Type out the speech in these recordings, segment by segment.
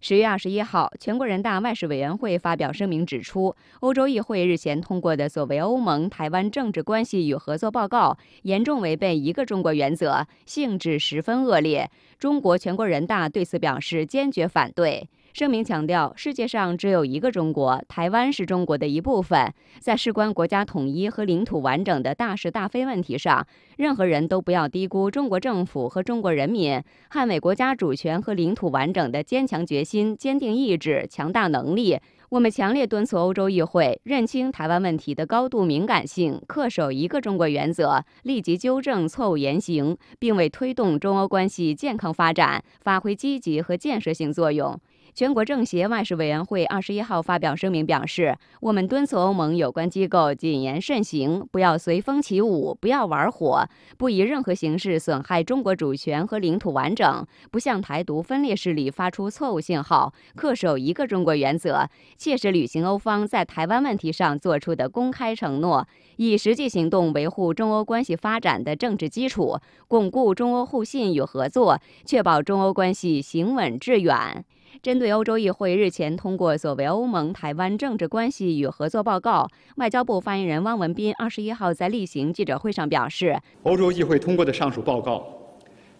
十月二十一号，全国人大外事委员会发表声明指出，欧洲议会日前通过的所谓《欧盟台湾政治关系与合作报告》严重违背一个中国原则，性质十分恶劣。中国全国人大对此表示坚决反对。声明强调，世界上只有一个中国，台湾是中国的一部分。在事关国家统一和领土完整的大是大非问题上，任何人都不要低估中国政府和中国人民捍卫国家主权和领土完整的坚强决心、坚定意志、强大能力。我们强烈敦促欧洲议会认清台湾问题的高度敏感性，恪守一个中国原则，立即纠正错误言行，并为推动中欧关系健康发展发挥积极和建设性作用。全国政协外事委员会二十一号发表声明表示，我们敦促欧盟有关机构谨言慎行，不要随风起舞，不要玩火，不以任何形式损害中国主权和领土完整，不向台独分裂势力发出错误信号，恪守一个中国原则，切实履行欧方在台湾问题上做出的公开承诺，以实际行动维护中欧关系发展的政治基础，巩固中欧互信与合作，确保中欧关系行稳致远。针对欧洲议会日前通过所谓欧盟台湾政治关系与合作报告，外交部发言人汪文斌二十一号在例行记者会上表示，欧洲议会通过的上述报告，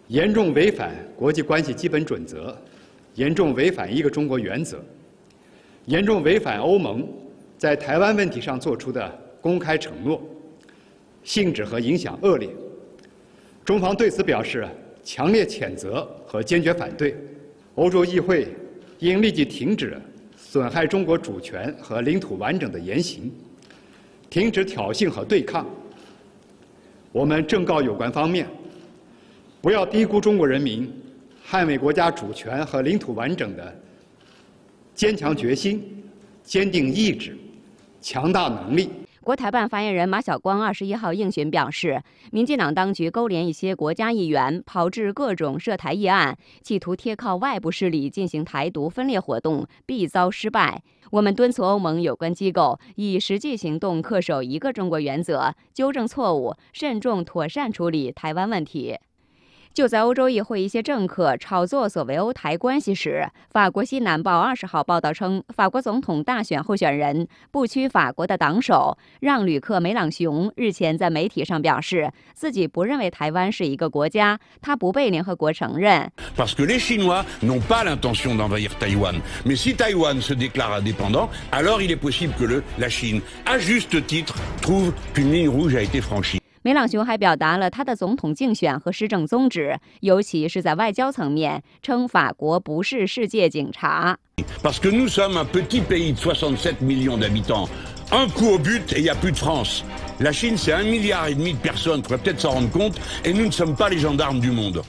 严重违反国际关系基本准则，严重违反一个中国原则，严重违反欧盟在台湾问题上作出的公开承诺，性质和影响恶劣。中方对此表示强烈谴责和坚决反对。欧洲议会。应立即停止损害中国主权和领土完整的言行，停止挑衅和对抗。我们正告有关方面，不要低估中国人民捍卫国家主权和领土完整的坚强决心、坚定意志、强大能力。国台办发言人马晓光二十一号应询表示，民进党当局勾连一些国家议员，炮制各种涉台议案，企图贴靠外部势力进行台独分裂活动，必遭失败。我们敦促欧盟有关机构以实际行动恪守一个中国原则，纠正错误，慎重妥善处理台湾问题。就在欧洲议会一些政客炒作所谓欧台关系时，法国《西南报》二十号报道称，法国总统大选候选人、不屈法国的党首让·吕克·梅朗雄日前在媒体上表示，自己不认为台湾是一个国家，他不被联合国承认。Parce que les Chinois n'ont pas l'intention d'envahir Taiwan, mais si Taiwan se déclare indépendant, alors il est possible que la Chine, à juste titre, trouve qu'une ligne rouge a été franchie. 梅朗雄还表达了他的总统竞选和施政宗旨，尤其是在外交层面，称法国不是世界警察。Parce que nous sommes un petit pays de 67 millions d'habitants, un coup au but et il y a plus de France. La Chine c'est un milliard et demi de personnes, tu v a t peut-être s'en rendre compte, et nous ne sommes pas les gendarmes du monde.